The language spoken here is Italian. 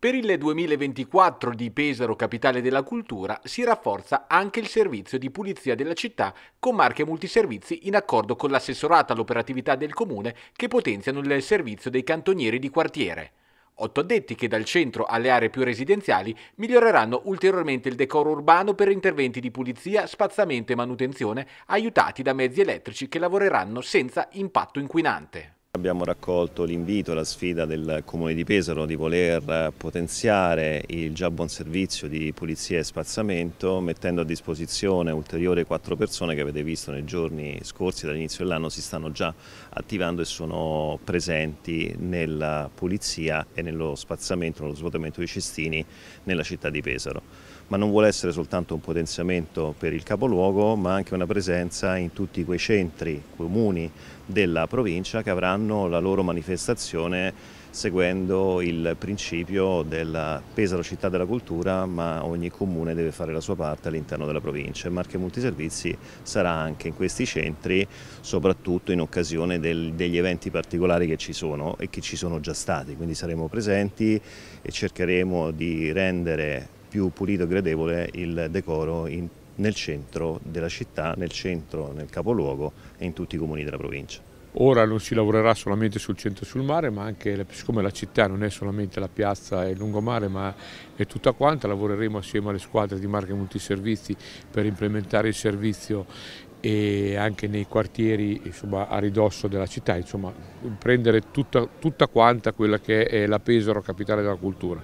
Per il 2024 di Pesaro, capitale della cultura, si rafforza anche il servizio di pulizia della città con marche multiservizi in accordo con l'assessorata all'operatività del comune che potenziano il servizio dei cantonieri di quartiere. Otto addetti che dal centro alle aree più residenziali miglioreranno ulteriormente il decoro urbano per interventi di pulizia, spazzamento e manutenzione, aiutati da mezzi elettrici che lavoreranno senza impatto inquinante. Abbiamo raccolto l'invito, la sfida del Comune di Pesaro di voler potenziare il già buon servizio di pulizia e spazzamento mettendo a disposizione ulteriori quattro persone che avete visto nei giorni scorsi dall'inizio dell'anno si stanno già attivando e sono presenti nella pulizia e nello spazzamento, nello svuotamento dei cestini nella città di Pesaro. Ma non vuole essere soltanto un potenziamento per il capoluogo ma anche una presenza in tutti quei centri comuni della provincia che avranno la loro manifestazione seguendo il principio del della Pesaro città della cultura ma ogni comune deve fare la sua parte all'interno della provincia. Marche Multiservizi sarà anche in questi centri soprattutto in occasione del, degli eventi particolari che ci sono e che ci sono già stati, quindi saremo presenti e cercheremo di rendere più pulito e gradevole il decoro in nel centro della città, nel centro, nel capoluogo e in tutti i comuni della provincia. Ora non si lavorerà solamente sul centro e sul mare, ma anche, siccome la città non è solamente la piazza e il lungomare, ma è tutta quanta, lavoreremo assieme alle squadre di marche multiservizi per implementare il servizio e anche nei quartieri insomma, a ridosso della città, insomma prendere tutta, tutta quanta quella che è la Pesaro, capitale della cultura.